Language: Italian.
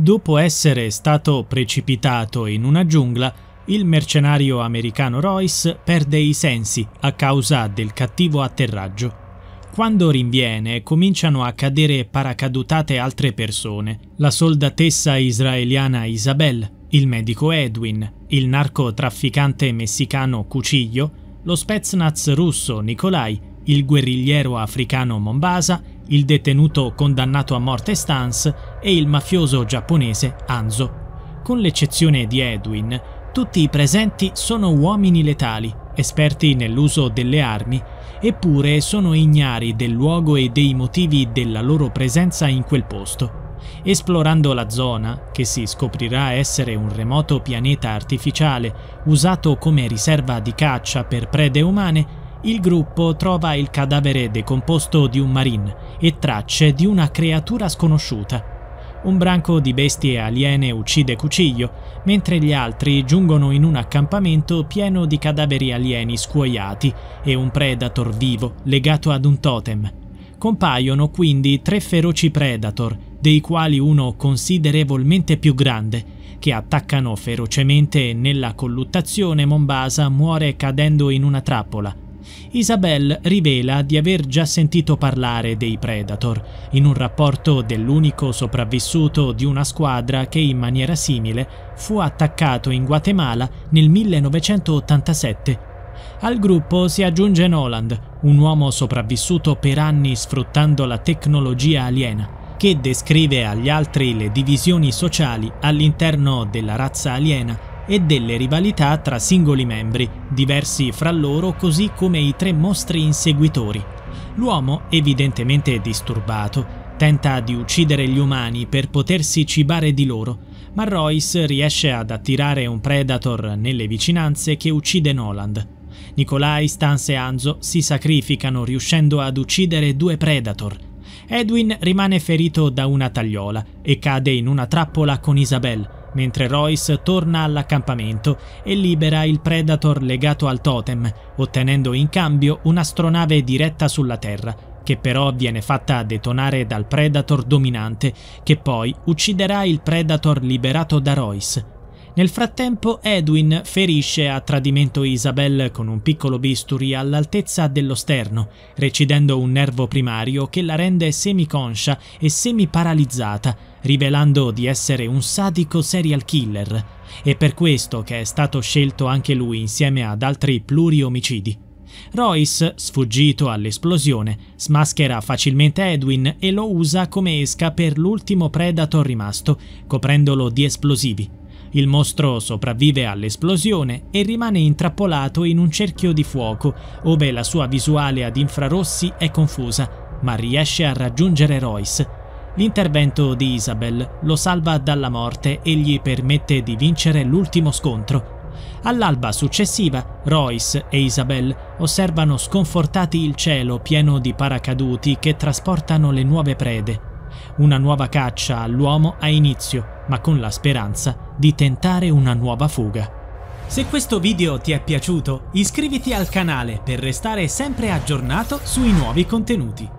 Dopo essere stato precipitato in una giungla, il mercenario americano Royce perde i sensi a causa del cattivo atterraggio. Quando rinviene, cominciano a cadere paracadutate altre persone, la soldatessa israeliana Isabel, il medico Edwin, il narcotrafficante messicano Cuciglio, lo Spetsnaz russo Nikolai, il guerrigliero africano Mombasa il detenuto condannato a morte Stans e il mafioso giapponese Anzo. Con l'eccezione di Edwin, tutti i presenti sono uomini letali, esperti nell'uso delle armi, eppure sono ignari del luogo e dei motivi della loro presenza in quel posto. Esplorando la zona, che si scoprirà essere un remoto pianeta artificiale usato come riserva di caccia per prede umane, il gruppo trova il cadavere decomposto di un marine e tracce di una creatura sconosciuta. Un branco di bestie aliene uccide Cuciglio, mentre gli altri giungono in un accampamento pieno di cadaveri alieni scuoiati e un predator vivo legato ad un totem. Compaiono quindi tre feroci predator, dei quali uno considerevolmente più grande, che attaccano ferocemente e nella colluttazione Mombasa muore cadendo in una trappola. Isabel rivela di aver già sentito parlare dei Predator, in un rapporto dell'unico sopravvissuto di una squadra che in maniera simile fu attaccato in Guatemala nel 1987 al gruppo si aggiunge Noland, un uomo sopravvissuto per anni sfruttando la tecnologia aliena, che descrive agli altri le divisioni sociali all'interno della razza aliena e delle rivalità tra singoli membri, diversi fra loro così come i tre mostri inseguitori. L'uomo, evidentemente disturbato, tenta di uccidere gli umani per potersi cibare di loro, ma Royce riesce ad attirare un Predator nelle vicinanze che uccide Noland. Nikolai, Stans e Anzo si sacrificano riuscendo ad uccidere due Predator. Edwin rimane ferito da una tagliola e cade in una trappola con Isabel, mentre Royce torna all'accampamento e libera il Predator legato al totem, ottenendo in cambio un'astronave diretta sulla Terra, che però viene fatta detonare dal Predator dominante, che poi ucciderà il Predator liberato da Royce, nel frattempo Edwin ferisce a tradimento Isabel con un piccolo bisturi all'altezza dello sterno, recidendo un nervo primario che la rende semiconscia e semiparalizzata, rivelando di essere un sadico serial killer, È per questo che è stato scelto anche lui insieme ad altri pluriomicidi. Royce, sfuggito all'esplosione, smaschera facilmente Edwin e lo usa come esca per l'ultimo Predator rimasto, coprendolo di esplosivi. Il mostro sopravvive all'esplosione e rimane intrappolato in un cerchio di fuoco, ove la sua visuale ad infrarossi è confusa, ma riesce a raggiungere Royce. L'intervento di Isabel lo salva dalla morte e gli permette di vincere l'ultimo scontro. All'alba successiva, Royce e Isabel osservano sconfortati il cielo pieno di paracaduti che trasportano le nuove prede. Una nuova caccia all'uomo ha inizio, ma con la speranza di tentare una nuova fuga. Se questo video ti è piaciuto, iscriviti al canale per restare sempre aggiornato sui nuovi contenuti.